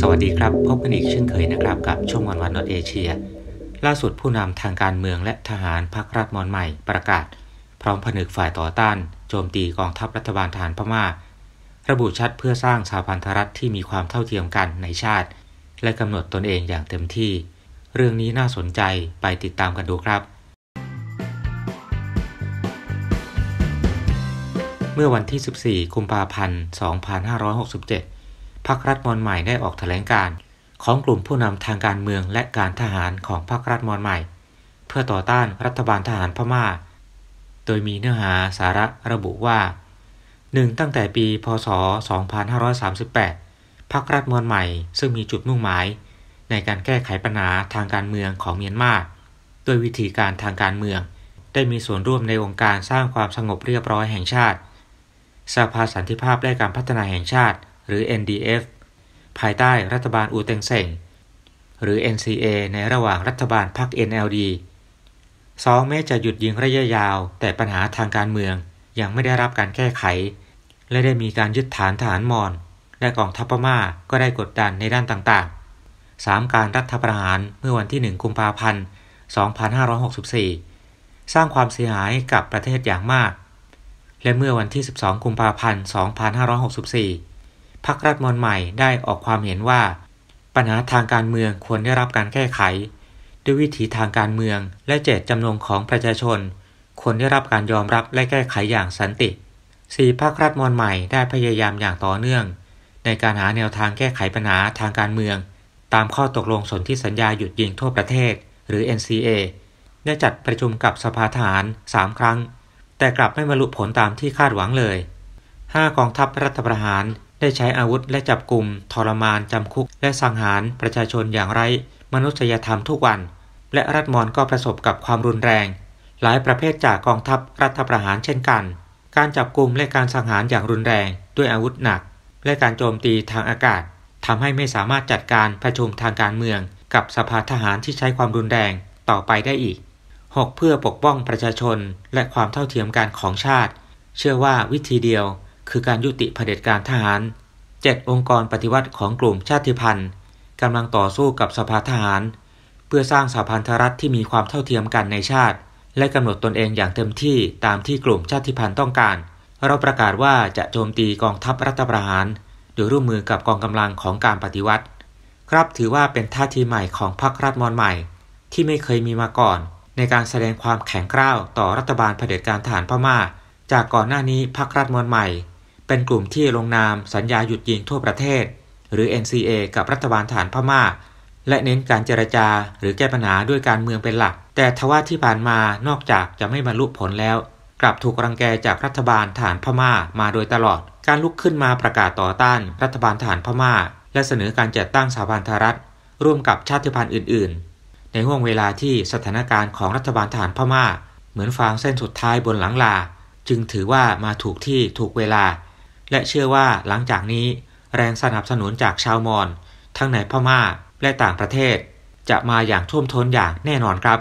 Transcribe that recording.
สวัสดีครับ พบกันอีกเช่นเคยนะครับกับช่วงวันวันนอตเอเชีย ล่าสุดผู้นำทางการเมืองและทหารพรรครัฐมอนใหม่ประกาศ พร้อมผนึกฝ่ายต่อต้าน โจมตีกองทัพรัฐบาลทหารพมา่า ระบุชัดเพื่อสร้างสาพันธรัฐที่มีความเท่าเทียมกันในชาติ และกำหนดตนเองอย่างเต็มที่ เรื่องนี้น่าสนใจไปติดตามกันดูครับมื่อวันที่ 14กุมภาพันธ์2567พรรครัฐมอนใหม่ได้ออกแถลงการ ของกลุ่มผู้นำทางการเมืองและการทหารของพรรครัฐมอนใหม่ เพื่อต่อต้านรัฐบาลทหารพม่า โดยมีเนื้อหาสาระระบุว่า 1. ตั้งแต่ปี พศ 2538พรรครัฐมอนใหม่ซึ่งมีจุดมุ่งหมาย ในการแก้ไขปัญหาทางการเมืองของเมียนมาด้วยวิธีการทางการเมือง ได้มีส่วนร่วมในองค์การสร้างความสงบเรียบร้อยแห่งชาติสภาสันติภาพและการพัฒนาแห่งชาติ หรือ NDF ภายใต้รัฐบาลอูเตงเซงหรือ NCA ในระหว่างรัฐบาลพรรค NLD 2แม้จะหยุดยิงระยะยาวแต่ปัญหาทางการเมืองยังไม่ได้รับการแก้ไข และได้มีการยึดฐานฐานมอน และกองทัพพม่าก็ได้กดดันในด้านต่างๆ 3 การรัฐประหารเมื่อวันที่1กุมภาพันธ์2564สร้างความเสียหายกับประเทศอย่างมากและเมื่อวันที่ 12 กุมภาพันธ์ 2564พรรครัฐมนใหม่ได้ออกความเห็นว่า ปัญหาทางการเมืองควรได้รับการแก้ไข ด้วยวิถีทางการเมืองและเจตจำนงของประชาชน ควรได้รับการยอมรับและแก้ไขอย่างสันติสี่รรครัฐมนใหม่ได้พยายามอย่างต่อเนื่อง ในการหาแนวทางแก้ไขปัญหาทางการเมือง ตามข้อตกลงสนธิสัญญาหยุดยิงทั่วประเทศ หรือ NCA ได้จัดประชุมกับสภาทหาร3ครั้งแต่กลับไม่บรรลุผลตามที่คาดหวังเลย 5 กองทัพรัฐประหารได้ใช้อาวุธและจับกลุ่มทรมานจำคุก และสังหารประชาชนอย่างไร้มนุษยธรรมทุกวัน และรัฐมอนก็ประสบกับความรุนแรง หลายประเภทจากกองทัพรัฐประหารเช่นกัน การจับกลุ่มและการสังหารอย่างรุนแรง ด้วยอาวุธหนัก และการโจมตีทางอากาศทำให้ไม่สามารถจัดการประชุมทางการเมือง กับสภาทหารที่ใช้ความรุนแรงต่อไปได้อีก6เพื่อปกป้องประชาชนและความเท่าเทียมกันของชาติ เชื่อว่าวิธีเดียวคือการยุติเผด็จการทหาร 7 องค์กรปฏิวัติของกลุ่มชาติพันธุ์กำลังต่อสู้กับสภาทหารเพื่อสร้างสหพันธรัฐที่มีความเท่าเทียมกันในชาติ และกำหนดตนเองอย่างเต็มที่ตามที่กลุ่มชาติพันธุ์ต้องการ เราประกาศว่าจะโจมตีกองทัพรัฐประหารโดยร่วมมือกับกองกำลังของการปฏิวัติ ครับถือว่าเป็นท่าทีใหม่ของพรรครัฐมอนใหม่ ที่ไม่เคยมีมาก่อนในการแสดงความแข็งกร้าวต่อรัฐบาลเผด็จการทหารพมา่า จากก่อนหน้านี้พรรครัฐมวลใหม่ เป็นกลุ่มที่ลงนามสัญญาหยุดยิงทั่วประเทศ หรือ NCA กับรัฐบาลทหารพมา่า และเน้นการเจรจาหรือแก้ปัญหาด้วยการเมืองเป็นหลัก แต่ทว่าที่ผ่านมานอกจากจะไม่บรรลุผลแล้ว กลับถูกรังแกจากรัฐบาลฐานพม่ามาโดยตลอด การลุกขึ้นมาประกาศต่อต้านรัฐบาลฐานพม่า และเสนอการจัดตั้งสาบันธรัฐร่วมกับชาติพันธุ์อื่นในห่วงเวลาที่สถานการณ์ของรัฐบาลทหารพมา่าเหมือนฟางเส้นสุดท้ายบนหลังลาจึงถือว่ามาถูกที่ถูกเวลา และเชื่อว่าหลังจากนี้แรงสนับสนุนจากชาวมอญทั้งในพมา่าและต่างประเทศจะมาอย่างท่วมท้นอย่างแน่นอนครับ